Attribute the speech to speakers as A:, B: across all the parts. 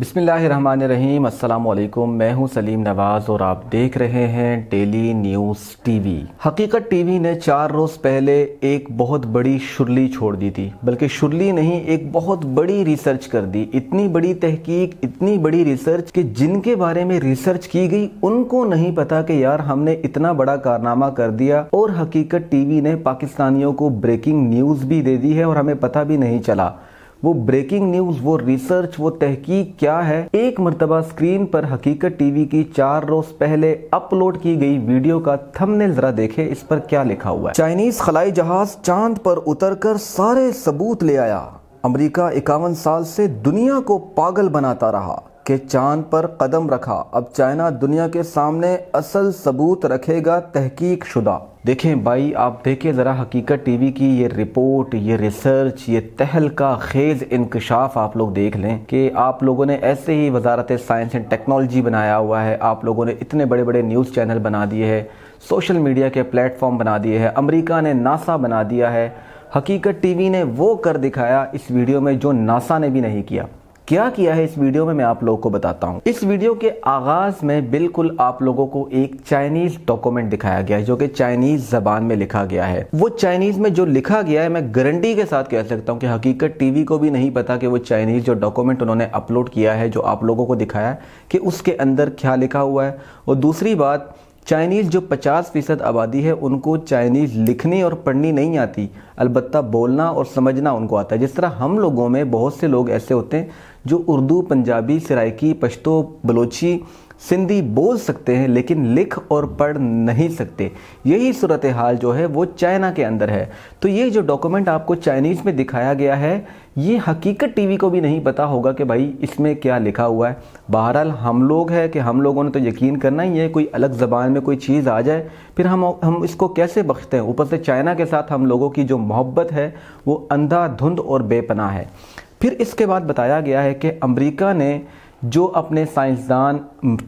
A: बिसमीम अल्लाम मैं हूं सलीम नवाज़ और आप देख रहे हैं daily news TV Haqiqat TV ने चार रोज़ पहले एक बहुत बड़ी शुरली छोड़ दी थी बल्कि शुरली नहीं एक बहुत बड़ी रिसर्च कर दी इतनी बड़ी तहकीक इतनी बड़ी रिसर्च कि जिनके बारे में रिसर्च की गई उनको नहीं पता कि यार हमने इतना बड़ा कारनामा कर दिया और हकीकत टीवी ने पाकिस्तानियों को ब्रेकिंग न्यूज़ भी दे दी है और हमें पता भी नहीं चला वो ब्रेकिंग न्यूज वो रिसर्च वो तहकीक क्या है एक मरतबा स्क्रीन पर हकीकत टीवी की चार रोज पहले अपलोड की गई वीडियो का थंबनेल जरा देखे इस पर क्या लिखा हुआ है चाइनीज खलाई जहाज चांद पर उतरकर सारे सबूत ले आया अमेरिका इक्यावन साल से दुनिया को पागल बनाता रहा के चांद पर कदम रखा अब चाइना दुनिया के सामने असल सबूत रखेगा तहकीक शुदा देखें भाई आप देखें ज़रा हकीकत टीवी की ये रिपोर्ट ये रिसर्च ये तहल का खेज इंकशाफ आप लोग देख लें कि आप लोगों ने ऐसे ही वजारत साइंस एंड टेक्नोलॉजी बनाया हुआ है आप लोगों ने इतने बड़े बड़े न्यूज़ चैनल बना दिए है सोशल मीडिया के प्लेटफॉर्म बना दिए है अमरीका ने नासा बना दिया है हकीकत टीवी ने वो कर दिखाया इस वीडियो में जो नासा ने भी नहीं किया क्या किया है इस वीडियो में मैं आप लोगों को बताता हूँ इस वीडियो के आगाज में बिल्कुल आप लोगों को एक चाइनीज डॉक्यूमेंट दिखाया गया है जो कि चाइनीज जबान में लिखा गया है वो चाइनीज में जो लिखा गया है मैं गारंटी के साथ कह सकता हूँ कि हकीकत टीवी को भी नहीं पता कि वो चाइनीज जो डॉक्यूमेंट उन्होंने अपलोड किया है जो आप लोगों को दिखाया है कि उसके अंदर क्या लिखा हुआ है और दूसरी बात चाइनीज़ जो 50 फ़ीसद आबादी है उनको चाइनीज़ लिखनी और पढ़नी नहीं आती अलबत्त बोलना और समझना उनको आता है जिस तरह हम लोगों में बहुत से लोग ऐसे होते हैं जो उर्दू पंजाबी सराइकी पश्तो बलोची सिंधी बोल सकते हैं लेकिन लिख और पढ़ नहीं सकते यही सूरत हाल जो है वो चाइना के अंदर है तो ये जो डॉक्यूमेंट आपको चाइनीज़ में दिखाया गया है ये हकीकत टीवी को भी नहीं पता होगा कि भाई इसमें क्या लिखा हुआ है बहरहाल हम लोग है कि हम लोगों ने तो यकीन करना ही है कोई अलग ज़बान में कोई चीज़ आ जाए फिर हम हम इसको कैसे बख्शते हैं ऊपर से चाइना के साथ हम लोगों की जो मोहब्बत है वो अंधाधुंध और बेपना है फिर इसके बाद बताया गया है कि अमरीका ने जो अपने साइंसदान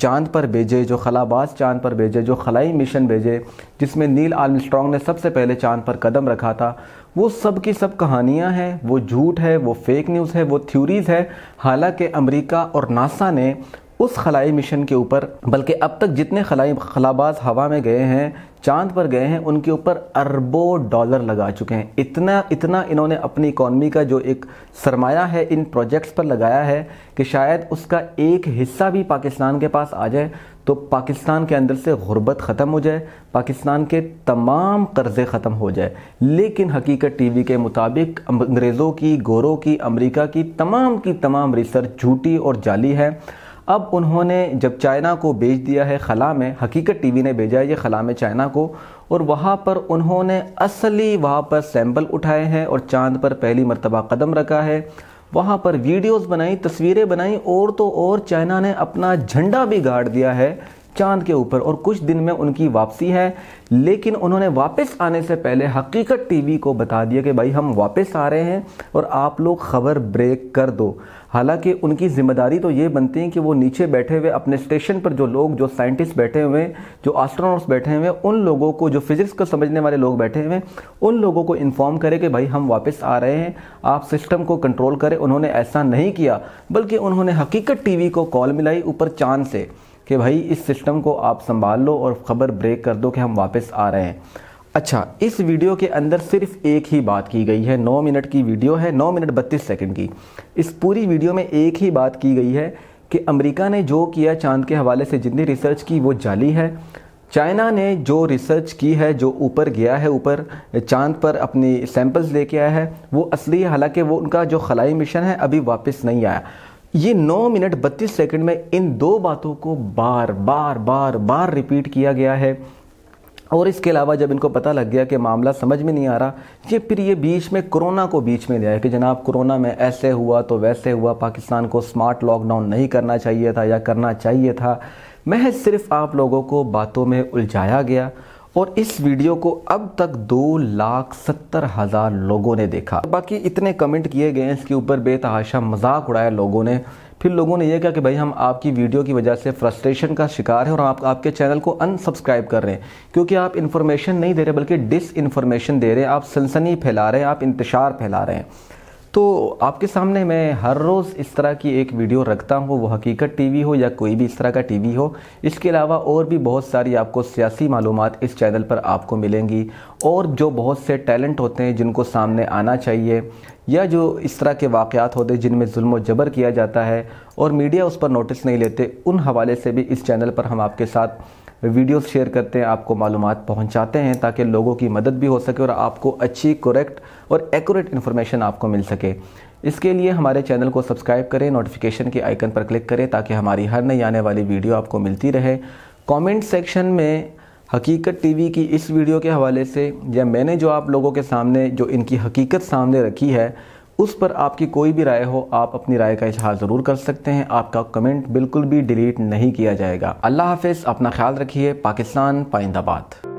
A: चांद पर भेजे जो खलाबाज चांद पर भेजे जो खलाई मिशन भेजे जिसमें नील आर्मस्ट्रॉन्ग ने सबसे पहले चांद पर कदम रखा था वो सब की सब कहानियां हैं वो झूठ है वो फेक न्यूज़ है वो थ्योरीज़ है हालांकि अमेरिका और नासा ने उस खलाई मिशन के ऊपर बल्कि अब तक जितने खलाई खलाबाज हवा में गए हैं चांद पर गए हैं उनके ऊपर अरबों डॉलर लगा चुके हैं इतना इतना इन्होंने अपनी इकॉनमी का जो एक सरमाया है इन प्रोजेक्ट्स पर लगाया है कि शायद उसका एक हिस्सा भी पाकिस्तान के पास आ जाए तो पाकिस्तान के अंदर से गुर्बत ख़त्म हो जाए पाकिस्तान के तमाम कर्ज़े ख़त्म हो जाए लेकिन हकीकत टीवी के मुताबिक अंग्रेज़ों की गोरों की अमेरिका की तमाम की तमाम रिसर्च झूठी और जाली है अब उन्होंने जब चाइना को बेच दिया है खला में हकीकत टीवी ने भेजा है ये खला में चाइना को और वहाँ पर उन्होंने असली वहाँ पर सैंपल उठाए हैं और चांद पर पहली मरतबा कदम रखा है वहाँ पर वीडियोस बनाई तस्वीरें बनाई और तो और चाइना ने अपना झंडा भी गाड़ दिया है चांद के ऊपर और कुछ दिन में उनकी वापसी है लेकिन उन्होंने वापस आने से पहले हकीकत टीवी को बता दिया कि भाई हम वापस आ रहे हैं और आप लोग खबर ब्रेक कर दो हालांकि उनकी जिम्मेदारी तो ये बनती है कि वो नीचे बैठे हुए अपने स्टेशन पर जो लोग जो साइंटिस्ट बैठे हुए जो एस्ट्रोनॉट्स बैठे हुए उन लोगों को जो फिजिक्स को समझने वाले लोग बैठे हुए हैं उन लोगों को इन्फॉर्म करें कि भाई हम वापस आ रहे हैं आप सिस्टम को कंट्रोल करें उन्होंने ऐसा नहीं किया बल्कि उन्होंने हकीकत टीवी को कॉल मिलाई ऊपर चांद से कि भाई इस सिस्टम को आप संभाल लो और ख़बर ब्रेक कर दो कि हम वापस आ रहे हैं अच्छा इस वीडियो के अंदर सिर्फ एक ही बात की गई है नौ मिनट की वीडियो है नौ मिनट बत्तीस सेकंड की इस पूरी वीडियो में एक ही बात की गई है कि अमेरिका ने जो किया चांद के हवाले से जितनी रिसर्च की वो जाली है चाइना ने जो रिसर्च की है जो ऊपर गया है ऊपर चांद पर अपनी सैंपल्स लेके आया है वो असली है हालांकि वो उनका जो खलाई मिशन है अभी वापस नहीं आया ये 9 मिनट 32 सेकंड में इन दो बातों को बार बार बार बार रिपीट किया गया है और इसके अलावा जब इनको पता लग गया कि मामला समझ में नहीं आ रहा ये फिर ये बीच में कोरोना को बीच में लिया है कि जनाब कोरोना में ऐसे हुआ तो वैसे हुआ पाकिस्तान को स्मार्ट लॉकडाउन नहीं करना चाहिए था या करना चाहिए था महज सिर्फ आप लोगों को बातों में उलझाया गया और इस वीडियो को अब तक दो लाख सत्तर हज़ार लोगों ने देखा बाकी इतने कमेंट किए गए हैं इसके ऊपर बेतहाशा मजाक उड़ाया लोगों ने फिर लोगों ने यह कहा कि भाई हम आपकी वीडियो की वजह से फ्रस्ट्रेशन का शिकार है और आप आपके चैनल को अनसब्सक्राइब कर रहे हैं क्योंकि आप इन्फॉर्मेशन नहीं दे रहे बल्कि डिस इन्फॉर्मेशन दे रहे हैं आप सनसनी फैला रहे हैं आप इंतशार फैला रहे हैं तो आपके सामने मैं हर रोज़ इस तरह की एक वीडियो रखता हूँ वो हकीकत टीवी हो या कोई भी इस तरह का टीवी हो इसके अलावा और भी बहुत सारी आपको सियासी मालूम इस चैनल पर आपको मिलेंगी और जो बहुत से टैलेंट होते हैं जिनको सामने आना चाहिए या जो इस तरह के वाक़ात होते हैं जिनमें जुल्म जबर किया जाता है और मीडिया उस पर नोटिस नहीं लेते उन हवाले से भी इस चैनल पर हम आपके साथ वीडियोस शेयर करते हैं आपको मालूम पहुंचाते हैं ताकि लोगों की मदद भी हो सके और आपको अच्छी करेक्ट और एक्यूरेट इन्फॉर्मेशन आपको मिल सके इसके लिए हमारे चैनल को सब्सक्राइब करें नोटिफिकेशन के आइकन पर क्लिक करें ताकि हमारी हर नई आने वाली वीडियो आपको मिलती रहे कमेंट सेक्शन में हकीकत टीवी की इस वीडियो के हवाले से या मैंने जो आप लोगों के सामने जो इनकी हकीकत सामने रखी है उस पर आपकी कोई भी राय हो आप अपनी राय का इजहार ज़रूर कर सकते हैं आपका कमेंट बिल्कुल भी डिलीट नहीं किया जाएगा अल्लाह हाफ अपना ख्याल रखिए पाकिस्तान पाइंदाबाद